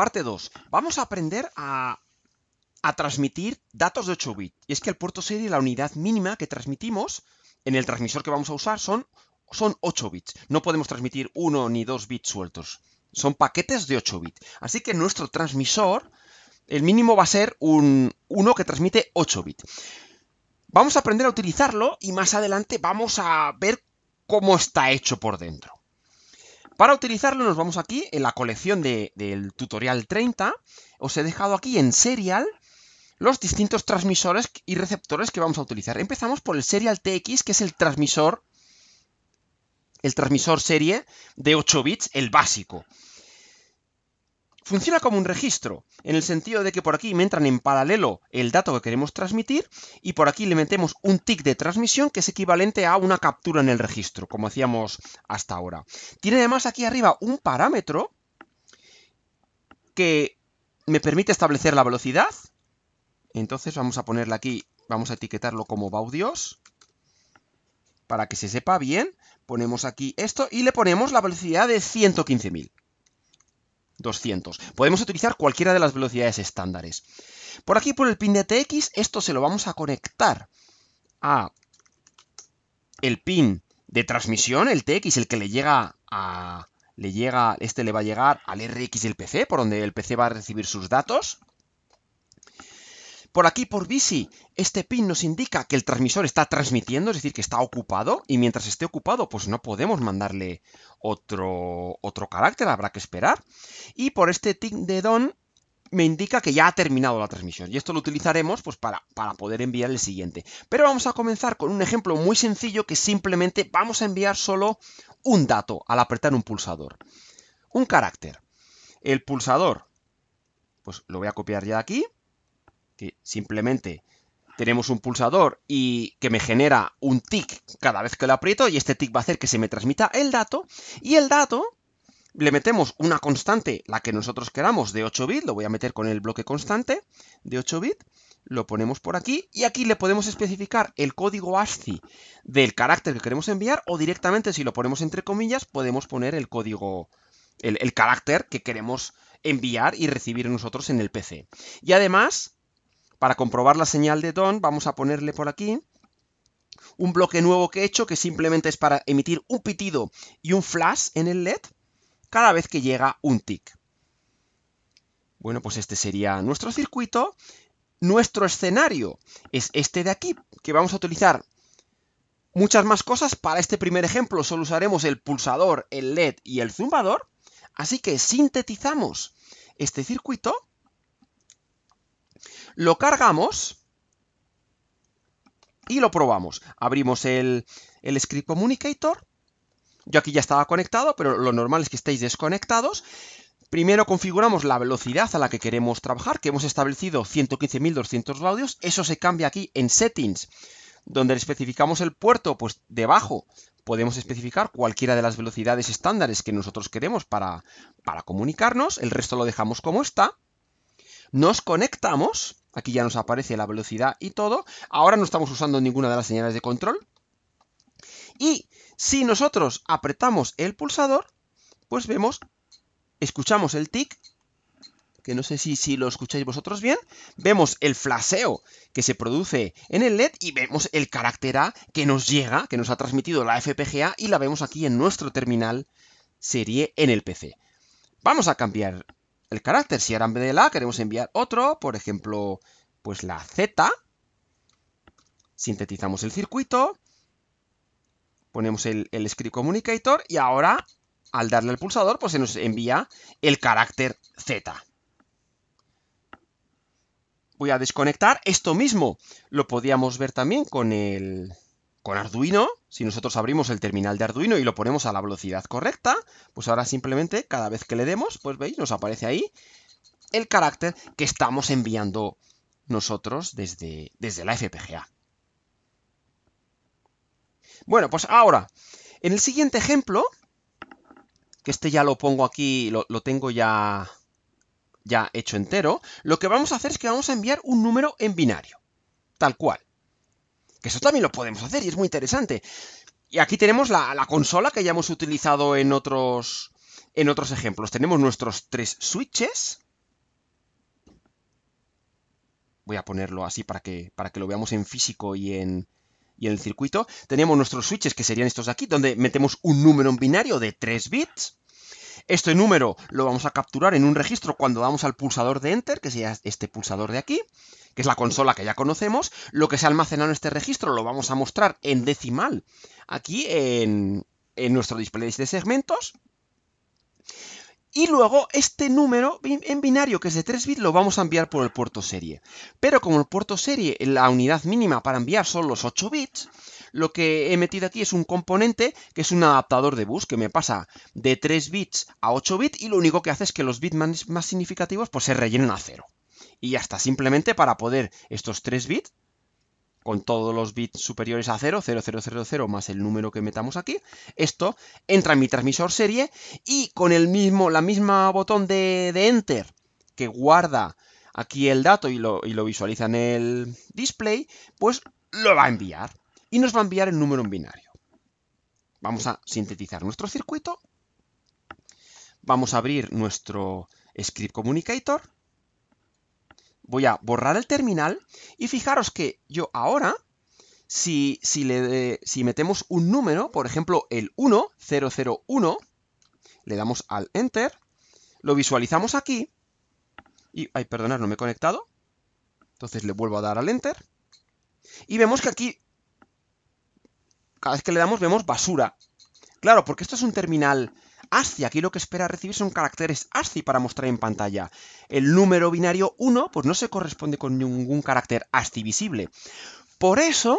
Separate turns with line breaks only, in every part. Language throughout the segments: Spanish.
Parte 2. Vamos a aprender a, transmitir datos de 8 bits. Y es que el puerto serie, la unidad mínima que transmitimos en el transmisor que vamos a usar son, son 8 bits. No podemos transmitir 1 ni 2 bits sueltos. Son paquetes de 8 bits. Así que nuestro transmisor, el mínimo va a ser un 1 que transmite 8 bits. Vamos a aprender a utilizarlo y más adelante vamos a ver cómo está hecho por dentro. Para utilizarlo nos vamos aquí en la colección del tutorial 30. Os he dejado aquí en Serial los distintos transmisores y receptores que vamos a utilizar. Empezamos por el Serial TX, que es el transmisor, el transmisor serie de 8 bits, el básico funciona como un registro, en el sentido de que por aquí me entran en paralelo el dato que queremos transmitir y por aquí le metemos un tick de transmisión que es equivalente a una captura en el registro, como hacíamos hasta ahora. Tiene además aquí arriba un parámetro que me permite establecer la velocidad. Entonces vamos a ponerle aquí, vamos a etiquetarlo como baudios para que se sepa bien. Ponemos aquí esto y le ponemos la velocidad de 115.000. 200. Podemos utilizar cualquiera de las velocidades estándares. Por aquí, por el pin de TX, esto se lo vamos a conectar a el pin de transmisión, el TX, el que le llega a... Le llega, este le va a llegar al RX del PC, por donde el PC va a recibir sus datos. Por aquí, por bici, este pin nos indica que el transmisor está transmitiendo, es decir, que está ocupado, y mientras esté ocupado, pues no podemos mandarle otro, otro carácter, habrá que esperar. Y por este tick de don me indica que ya ha terminado la transmisión. Y esto lo utilizaremos pues, para, para, poder enviar el siguiente. Pero vamos a comenzar con un ejemplo muy sencillo que simplemente vamos a enviar solo un dato al apretar un pulsador. Un carácter. El pulsador, pues lo voy a copiar ya aquí que simplemente tenemos un pulsador y que me genera un tick cada vez que lo aprieto y este tic va a hacer que se me transmita el dato y el dato le metemos una constante, la que nosotros queramos de 8 bits, lo voy a meter con el bloque constante de 8 bits, lo ponemos por aquí y aquí le podemos especificar el código ASCII del carácter que queremos enviar o directamente si lo ponemos entre comillas podemos poner el código, el, el carácter que queremos enviar y recibir nosotros en el PC. Y además para comprobar la señal de DON, vamos a ponerle por aquí un bloque nuevo que he hecho, que simplemente es para emitir un pitido y un flash en el LED cada vez que llega un tick. Bueno, pues este sería nuestro circuito. Nuestro escenario es este de aquí, que vamos a utilizar muchas más cosas. Para este primer ejemplo solo usaremos el pulsador, el LED y el zumbador. Así que sintetizamos este circuito lo cargamos y lo probamos. Abrimos el, el Script Communicator. Yo aquí ya estaba conectado, pero lo normal es que estéis desconectados. Primero configuramos la velocidad a la que queremos trabajar, que hemos establecido 115.200 baudios. Eso se cambia aquí en Settings, donde especificamos el puerto, pues debajo podemos especificar cualquiera de las velocidades estándares que nosotros queremos para, para comunicarnos. El resto lo dejamos como está. Nos conectamos Aquí ya nos aparece la velocidad y todo. Ahora no estamos usando ninguna de las señales de control. Y si nosotros apretamos el pulsador, pues vemos, escuchamos el tic, que no sé si, lo escucháis vosotros bien, vemos el flaseo que se produce en el LED y vemos el carácter A que nos llega, que nos ha transmitido la FPGA y la vemos aquí en nuestro terminal serie en el PC. Vamos a cambiar el carácter. Si ahora en vez de la queremos enviar otro, por ejemplo, pues la Z, sintetizamos el circuito, ponemos el, el script communicator y ahora al darle al pulsador pues se nos envía el carácter Z. Voy a desconectar. Esto mismo lo podíamos ver también con el, con Arduino, si nosotros abrimos el terminal de Arduino y lo ponemos a la velocidad correcta, pues ahora simplemente cada vez que le demos, pues veis, nos aparece ahí el carácter que estamos enviando nosotros desde, desde la FPGA. Bueno, pues ahora, en el siguiente ejemplo, que este ya lo pongo aquí, lo, lo tengo ya, ya hecho entero, lo que vamos a hacer es que vamos a enviar un número en binario, tal cual. Que eso también lo podemos hacer y es muy interesante. Y aquí tenemos la, consola que ya hemos utilizado en otros, en otros ejemplos. Tenemos nuestros tres switches. Voy a ponerlo así para que, para que lo veamos en físico y en, y en el circuito. Tenemos nuestros switches, que serían estos de aquí, donde metemos un número en binario de 3 bits. Este número lo vamos a capturar en un registro cuando damos al pulsador de Enter, que sería este pulsador de aquí, que es la consola que ya conocemos. Lo que se ha almacenado en este registro lo vamos a mostrar en decimal aquí en, en nuestro display de segmentos. Y luego este número en binario, que es de 3 bits, lo vamos a enviar por el puerto serie. Pero como el puerto serie, la unidad mínima para enviar son los 8 bits, lo que he metido aquí es un componente que es un adaptador de bus que me pasa de 3 bits a 8 bits y lo único que hace es que los bits más, significativos pues se rellenen a cero. Y ya está, simplemente para poder estos 3 bits con todos los bits superiores a 0, 0, 0, 0 más el número que metamos aquí. Esto entra en mi transmisor serie y con el mismo, la misma botón de, Enter que guarda aquí el dato y lo, y lo, visualiza en el display, pues lo va a enviar y nos va a enviar el número en binario. Vamos a sintetizar nuestro circuito. Vamos a abrir nuestro script communicator. Voy a borrar el terminal y fijaros que yo ahora, si, si, le, si metemos un número, por ejemplo el 1, le damos al Enter, lo visualizamos aquí, y, ay, perdonad, no me he conectado, entonces le vuelvo a dar al Enter, y vemos que aquí cada vez que le damos vemos basura. Claro, porque esto es un terminal ASCII. Aquí lo que espera recibir son caracteres ASCII para mostrar en pantalla. El número binario 1 pues no se corresponde con ningún carácter ASCII visible. Por eso,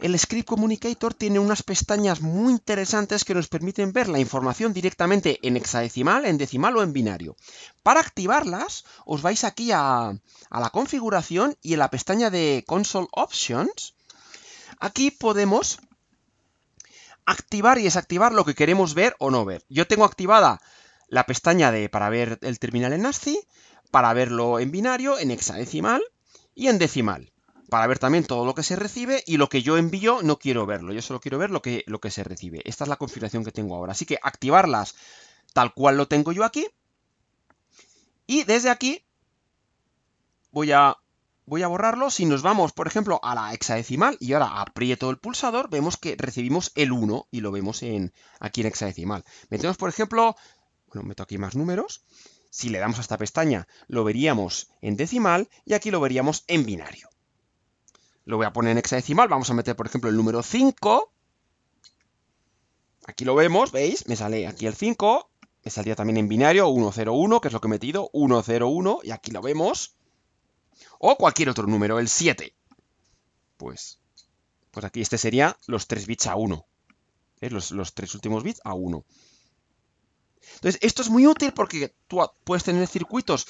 el Script Communicator tiene unas pestañas muy interesantes que nos permiten ver la información directamente en hexadecimal, en decimal o en binario. Para activarlas, os vais aquí a, a la configuración y en la pestaña de Console Options, aquí podemos activar y desactivar lo que queremos ver o no ver. Yo tengo activada la pestaña de para ver el terminal en ASCII, para verlo en binario, en hexadecimal y en decimal. Para ver también todo lo que se recibe y lo que yo envío no quiero verlo, yo solo quiero ver lo que, lo que se recibe. Esta es la configuración que tengo ahora. Así que activarlas tal cual lo tengo yo aquí. Y desde aquí voy a voy a borrarlo. Si nos vamos, por ejemplo, a la hexadecimal y ahora aprieto el pulsador, vemos que recibimos el 1 y lo vemos en, aquí en hexadecimal. Metemos, por ejemplo, bueno, meto aquí más números. Si le damos a esta pestaña, lo veríamos en decimal y aquí lo veríamos en binario. Lo voy a poner en hexadecimal. Vamos a meter, por ejemplo, el número 5. Aquí lo vemos, ¿veis? Me sale aquí el 5. Me saldría también en binario 101, que es lo que he metido, 101, y aquí lo vemos. O cualquier otro número, el 7. Pues, pues aquí este sería los 3 bits a 1. ¿eh? Los, los, tres últimos bits a 1. Entonces, esto es muy útil porque tú puedes tener circuitos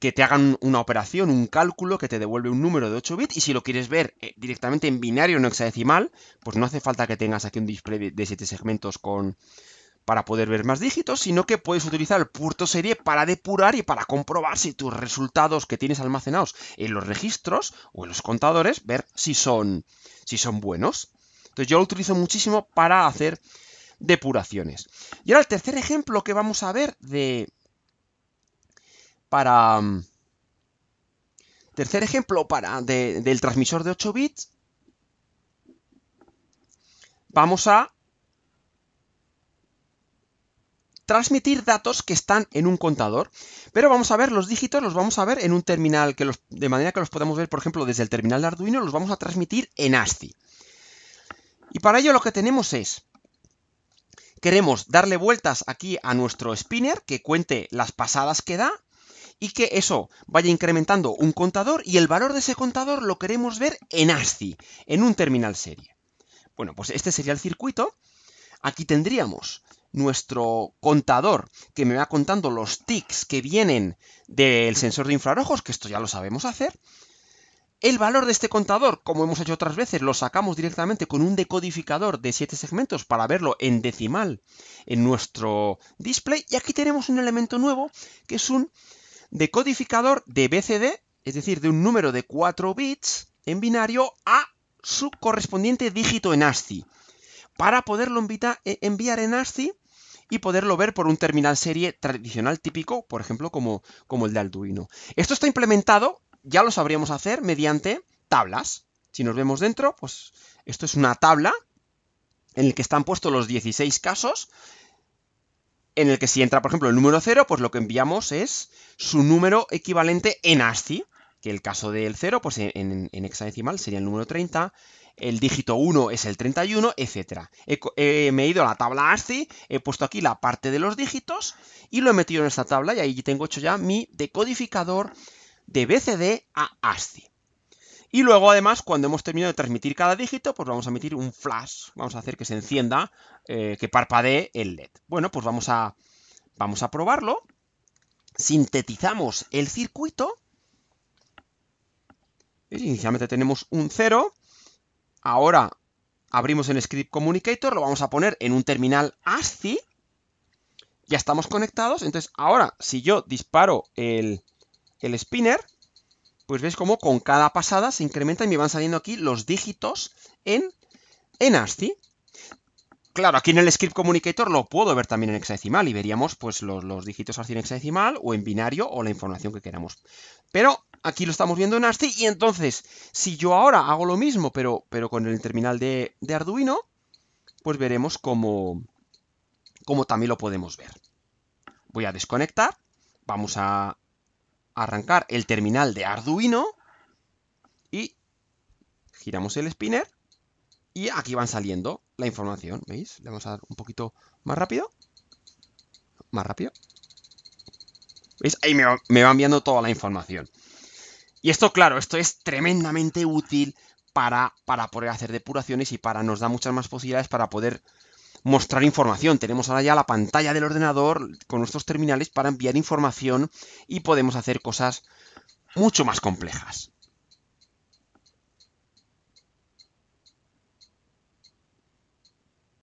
que te hagan una operación, un cálculo que te devuelve un número de 8 bits y si lo quieres ver eh, directamente en binario no hexadecimal, pues no hace falta que tengas aquí un display de 7 segmentos con, para poder ver más dígitos, sino que puedes utilizar el puerto serie para depurar y para comprobar si tus resultados que tienes almacenados en los registros o en los contadores, ver si son, si son buenos. Entonces yo lo utilizo muchísimo para hacer depuraciones. Y ahora el tercer ejemplo que vamos a ver de... Para... Mm, tercer ejemplo para, del transmisor de 8 bits. Vamos a transmitir datos que están en un contador. Pero vamos a ver los dígitos, los vamos a ver en un terminal, que de manera que los podemos ver, por ejemplo, desde el terminal de Arduino, los vamos a transmitir en ASCII. Y para ello lo que tenemos es, queremos darle vueltas aquí a nuestro spinner, que cuente las pasadas que da, y que eso vaya incrementando un contador, y el valor de ese contador lo queremos ver en ASCII, en un terminal serie. Bueno, pues este sería el circuito. Aquí tendríamos nuestro contador que me va contando los tics que vienen del sensor de infrarrojos, que esto ya lo sabemos hacer. El valor de este contador, como hemos hecho otras veces, lo sacamos directamente con un decodificador de 7 segmentos para verlo en decimal en nuestro display. Y aquí tenemos un elemento nuevo que es un decodificador de BCD, es decir, de un número de 4 bits en binario a su correspondiente dígito en ASCII para poderlo e-, enviar en ASCII y poderlo ver por un terminal serie tradicional típico, por ejemplo, como, como el de Arduino. Esto está implementado, ya lo sabríamos hacer, mediante tablas. Si nos vemos dentro, pues esto es una tabla en la que están puestos los 16 casos, en el que si entra, por ejemplo, el número 0, pues lo que enviamos es su número equivalente en ASCII, que el caso del 0, pues en, en hexadecimal sería el número 30, el dígito 1 es el 31, etc. He, me he ido a la tabla ASCII, he puesto aquí la parte de los dígitos y lo he metido en esta tabla y ahí tengo hecho ya mi decodificador de BCD a ASCII. Y luego, además, cuando hemos terminado de transmitir cada dígito, pues vamos a emitir un flash. Vamos a hacer que se encienda, eh, que parpadee el LED. Bueno, pues vamos a, vamos a probarlo. Sintetizamos el circuito. Inicialmente tenemos un 0, Ahora abrimos el Script Communicator, lo vamos a poner en un terminal ASCII. Ya estamos conectados. Entonces, ahora, si yo disparo el, spinner, pues veis cómo con cada pasada se incrementa y me van saliendo aquí los dígitos en, en ASCII. Claro, aquí en el script communicator lo puedo ver también en hexadecimal y veríamos pues los, los dígitos ASCII en hexadecimal o en binario o la información que queramos. Pero Aquí lo estamos viendo en Asti y entonces, si yo ahora hago lo mismo, pero, pero con el terminal de, Arduino, pues veremos cómo, cómo también lo podemos ver. Voy a desconectar, vamos a arrancar el terminal de Arduino y giramos el spinner y aquí van saliendo la información, ¿veis? Le vamos a dar un poquito más rápido, más rápido. ¿Veis? Ahí me me va enviando toda la información. Y esto, claro, esto es tremendamente útil para, para poder hacer depuraciones y para nos da muchas más posibilidades para poder mostrar información. Tenemos ahora ya la pantalla del ordenador con nuestros terminales para enviar información y podemos hacer cosas mucho más complejas.